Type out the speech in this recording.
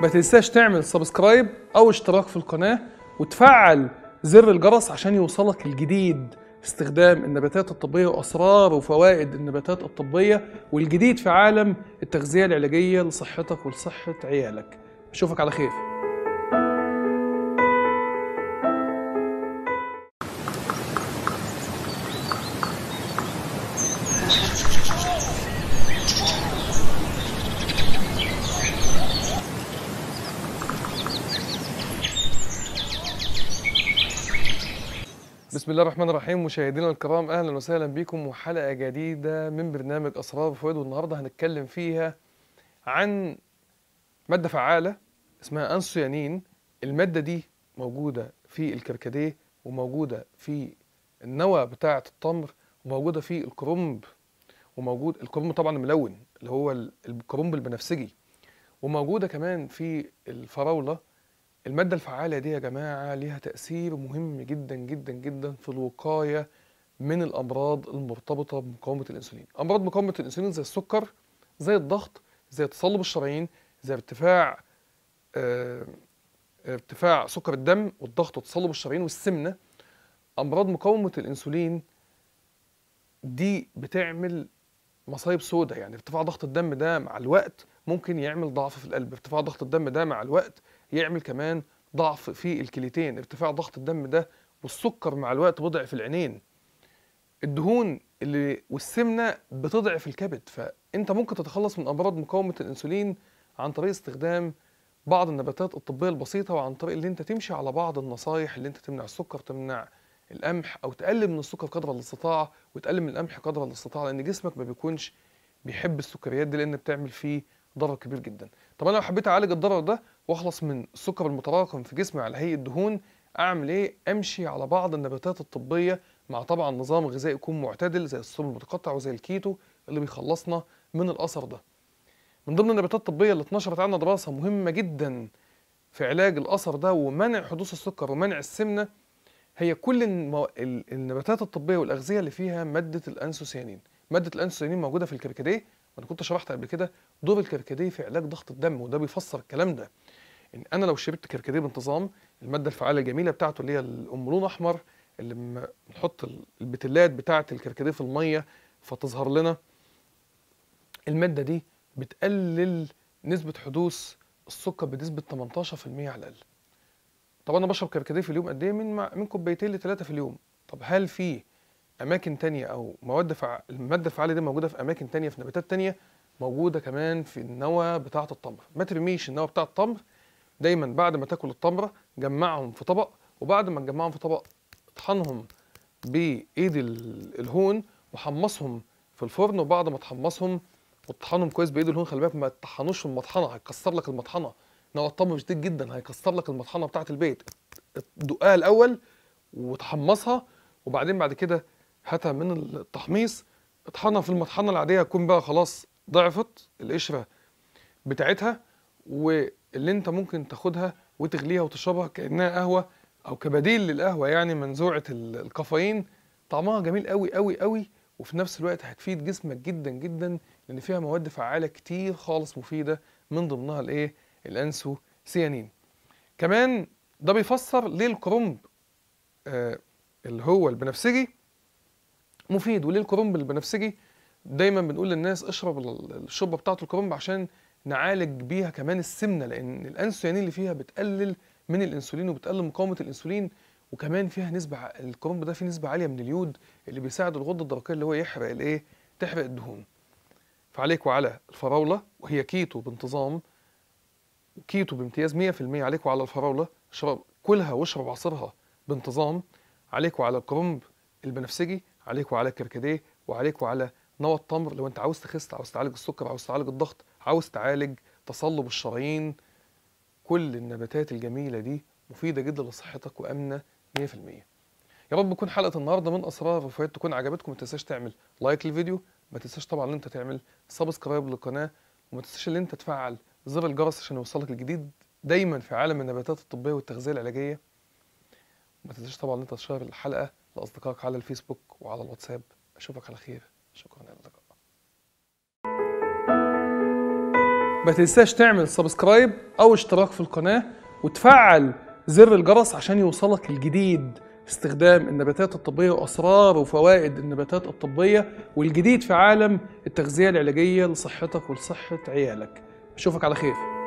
ما تنساش تعمل سبسكرايب او اشتراك في القناه وتفعل زر الجرس عشان يوصلك الجديد استخدام النباتات الطبيه واسرار وفوائد النباتات الطبيه والجديد في عالم التغذيه العلاجيه لصحتك ولصحه عيالك اشوفك على خير بسم الله الرحمن الرحيم مشاهدينا الكرام اهلا وسهلا بكم وحلقه جديده من برنامج اسرار فؤاد والنهارده هنتكلم فيها عن ماده فعاله اسمها انسيانين الماده دي موجوده في الكركديه وموجوده في النوى بتاعه التمر وموجوده في الكرنب وموجود الكرنب طبعا ملون اللي هو الكرنب البنفسجي وموجوده كمان في الفراوله المادة الفعالة دي يا جماعة ليها تأثير مهم جدا جدا جدا في الوقاية من الأمراض المرتبطة بمقاومة الأنسولين أمراض مقاومة الأنسولين زي السكر زي الضغط زي تصلب الشرايين زي ارتفاع اه ارتفاع سكر الدم والضغط وتصلب الشرايين والسمنة أمراض مقاومة الأنسولين دي بتعمل مصايب سوداء يعني ارتفاع ضغط الدم ده مع الوقت ممكن يعمل ضعف في القلب ارتفاع ضغط الدم ده مع الوقت يعمل كمان ضعف في الكليتين ارتفاع ضغط الدم ده والسكر مع الوقت بضعف العينين الدهون اللي والسمنه بتضعف الكبد فانت ممكن تتخلص من امراض مقاومه الانسولين عن طريق استخدام بعض النباتات الطبيه البسيطه وعن طريق اللي انت تمشي على بعض النصايح اللي انت تمنع السكر تمنع القمح او تقلل من السكر قدر الاستطاع وتقلل من القمح قدر الاستطاع لان جسمك ما بيكونش بيحب السكريات دي لان بتعمل فيه ضرر كبير جدا طب انا لو حبيت اعالج الضرر ده واخلص من السكر المتراكم في جسمي على هيئه دهون اعمل ايه امشي على بعض النباتات الطبيه مع طبعا نظام غذائي يكون معتدل زي الصوم المتقطع وزي الكيتو اللي بيخلصنا من الاثر ده من ضمن النباتات الطبيه اللي اتنشرت عنها دراسه مهمه جدا في علاج الاثر ده ومنع حدوث السكر ومنع السمنه هي كل النباتات الطبيه والاغذيه اللي فيها ماده الانسوسيانين ماده الانسوسيانين موجوده في الكركديه وانا كنت شرحت قبل كده دور الكركديه في علاج ضغط الدم وده بيفسر الكلام ده ان انا لو شربت كركديه بانتظام الماده الفعاله الجميله بتاعته اللي هي الامرون احمر اللي بنحط البتلات بتاعه الكركديه في الميه فتظهر لنا الماده دي بتقلل نسبه حدوث السكر بنسبه 18% على الاقل طب انا بشرب كركديه في اليوم قد ايه من من كوبايتين لثلاثه في اليوم طب هل في اماكن تانية او مواد فع... الماده الفعاله دي موجوده في اماكن تانية في نباتات تانية موجوده كمان في النوى بتاعه التمر ما ترميش النوى بتاعه التمر دايما بعد ما تاكل التمره جمعهم في طبق وبعد ما تجمعهم في طبق اطحنهم بايد الهون وحمصهم في الفرن وبعد ما تحمصهم وتطحنهم كويس بايد الهون خلي بالك ما تطحنوش في المطحنه هيكسر لك المطحنه نوع الطبخ شديد جدا هيكسر لك المطحنه بتاعت البيت دقها الاول وتحمصها وبعدين بعد كده هاتها من التحميص اطحنها في المطحنه العاديه هتكون بقى خلاص ضعفت القشره بتاعتها واللي انت ممكن تاخدها وتغليها وتشربها كانها قهوه او كبديل للقهوه يعني منزوعه الكافيين طعمها جميل قوي قوي قوي وفي نفس الوقت هتفيد جسمك جدا جدا لان فيها مواد فعاله كتير خالص مفيده من ضمنها الايه الانسو سيانين كمان ده بيفسر ليه الكرنب آه اللي هو البنفسجي مفيد وليه الكرنب البنفسجي دايما بنقول للناس اشرب الشوربه بتاعه الكرنب عشان نعالج بيها كمان السمنه لان الانسولين اللي فيها بتقلل من الانسولين وبتقلل مقاومه الانسولين وكمان فيها نسبه الكرنب ده فيه نسبه عاليه من اليود اللي بيساعد الغده الدرقيه اللي هو يحرق الايه تحرق الدهون فعليكوا على الفراوله وهي كيتو بانتظام كيتو بامتياز 100% عليكوا على الفراوله اشرب كلها واشرب عصيرها بانتظام عليكوا على الكرنب البنفسجي عليكوا على الكركديه وعليكوا على نوى التمر لو انت عاوز تخس عاوز تعالج السكر عاوز تعالج الضغط عاوز تعالج تصلب الشرايين كل النباتات الجميلة دي مفيدة جدا لصحتك وآمنة 100% يا رب تكون حلقة النهاردة من أسرار وفوائد تكون عجبتكم ما تنساش تعمل لايك للفيديو ما تنساش طبعا ان انت تعمل سبسكرايب للقناة وما تنساش ان انت تفعل زر الجرس عشان يوصلك الجديد دايما في عالم النباتات الطبية والتغذية العلاجية ما تنساش طبعا ان انت تشارك الحلقة لأصدقائك على الفيسبوك وعلى الواتساب أشوفك على خير شكرا لك ما تنساش تعمل سبسكرايب او اشتراك في القناه وتفعل زر الجرس عشان يوصلك الجديد في استخدام النباتات الطبيه واسرار وفوائد النباتات الطبيه والجديد في عالم التغذيه العلاجيه لصحتك ولصحه عيالك اشوفك على خير